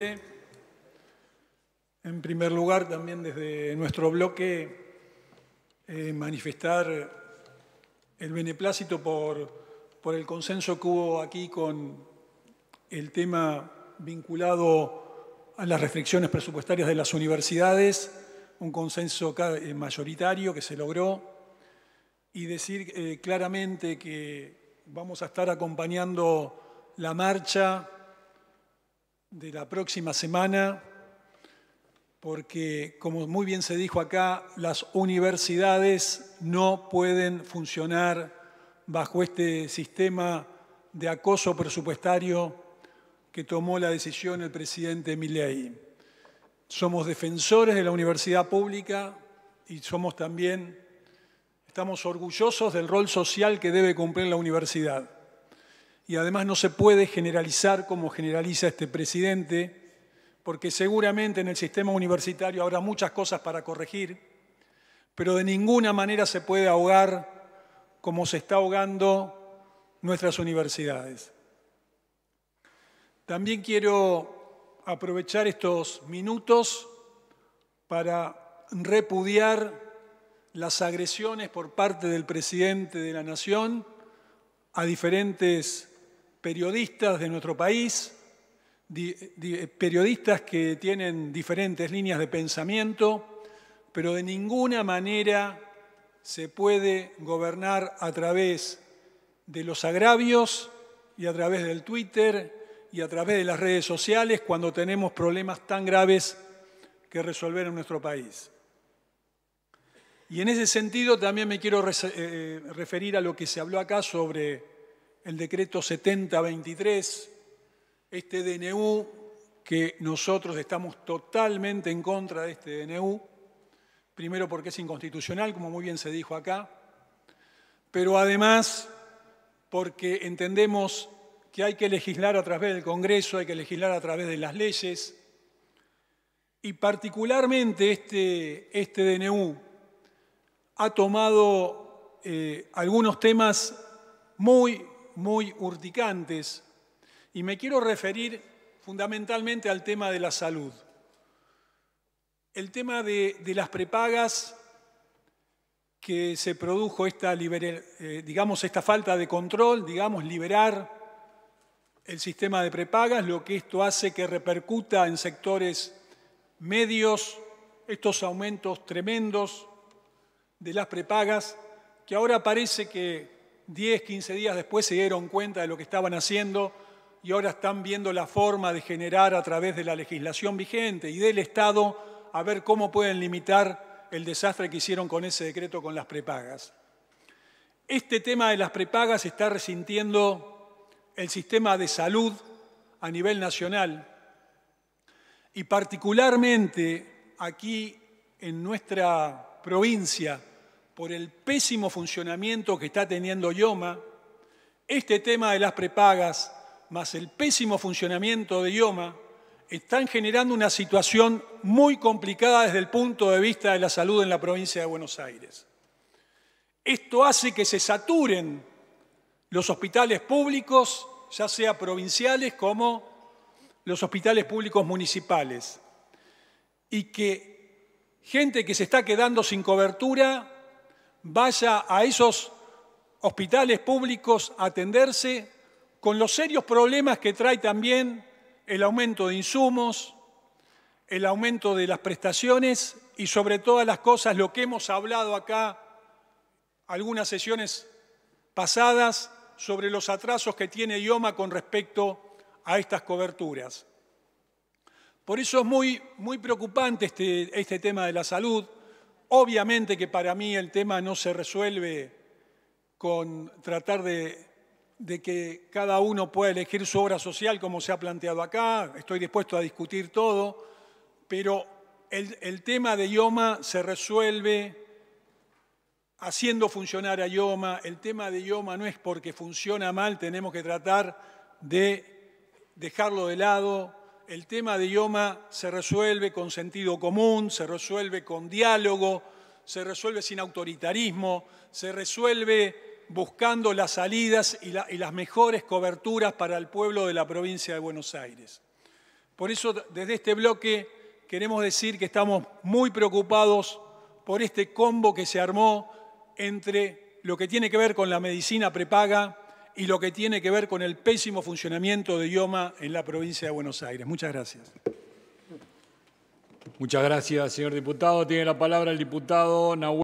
En primer lugar, también desde nuestro bloque, eh, manifestar el beneplácito por, por el consenso que hubo aquí con el tema vinculado a las restricciones presupuestarias de las universidades, un consenso eh, mayoritario que se logró, y decir eh, claramente que vamos a estar acompañando la marcha de la próxima semana, porque como muy bien se dijo acá, las universidades no pueden funcionar bajo este sistema de acoso presupuestario que tomó la decisión el presidente Milei. Somos defensores de la universidad pública y somos también, estamos orgullosos del rol social que debe cumplir la universidad y además no se puede generalizar como generaliza este presidente, porque seguramente en el sistema universitario habrá muchas cosas para corregir, pero de ninguna manera se puede ahogar como se está ahogando nuestras universidades. También quiero aprovechar estos minutos para repudiar las agresiones por parte del presidente de la Nación a diferentes periodistas de nuestro país, periodistas que tienen diferentes líneas de pensamiento, pero de ninguna manera se puede gobernar a través de los agravios y a través del Twitter y a través de las redes sociales cuando tenemos problemas tan graves que resolver en nuestro país. Y en ese sentido también me quiero eh, referir a lo que se habló acá sobre el decreto 7023, este DNU, que nosotros estamos totalmente en contra de este DNU, primero porque es inconstitucional, como muy bien se dijo acá, pero además porque entendemos que hay que legislar a través del Congreso, hay que legislar a través de las leyes, y particularmente este, este DNU ha tomado eh, algunos temas muy muy urticantes y me quiero referir fundamentalmente al tema de la salud. El tema de, las prepagas que se produjo esta, eh, digamos, esta falta de control, digamos, liberar el sistema de prepagas, lo que esto hace que repercuta en sectores medios estos aumentos tremendos de las prepagas, que ahora parece que 10, 15 días después se dieron cuenta de lo que estaban haciendo y ahora están viendo la forma de generar a través de la legislación vigente y del Estado a ver cómo pueden limitar el desastre que hicieron con ese decreto con las prepagas. Este tema de las prepagas está resintiendo el sistema de salud a nivel nacional y particularmente aquí en nuestra provincia, por el pésimo funcionamiento que está teniendo IOMA, este tema de las prepagas más el pésimo funcionamiento de IOMA están generando una situación muy complicada desde el punto de vista de la salud en la provincia de Buenos Aires. Esto hace que se saturen los hospitales públicos, ya sea provinciales como los hospitales públicos municipales, y que gente que se está quedando sin cobertura vaya a esos hospitales públicos a atenderse con los serios problemas que trae también el aumento de insumos, el aumento de las prestaciones y sobre todas las cosas lo que hemos hablado acá algunas sesiones pasadas sobre los atrasos que tiene IOMA con respecto a estas coberturas. Por eso es muy, preocupante este, este tema de la salud, Obviamente que para mí el tema no se resuelve con tratar de, que cada uno pueda elegir su obra social como se ha planteado acá, estoy dispuesto a discutir todo, pero el, el tema de IOMA se resuelve haciendo funcionar a IOMA, el tema de IOMA no es porque funciona mal, tenemos que tratar de dejarlo de lado, el tema de idioma se resuelve con sentido común, se resuelve con diálogo, se resuelve sin autoritarismo, se resuelve buscando las salidas y, y las mejores coberturas para el pueblo de la provincia de Buenos Aires. Por eso, desde este bloque, queremos decir que estamos muy preocupados por este combo que se armó entre lo que tiene que ver con la medicina prepaga, y lo que tiene que ver con el pésimo funcionamiento de IOMA en la provincia de Buenos Aires. Muchas gracias. Muchas gracias, señor diputado. Tiene la palabra el diputado Nahuel.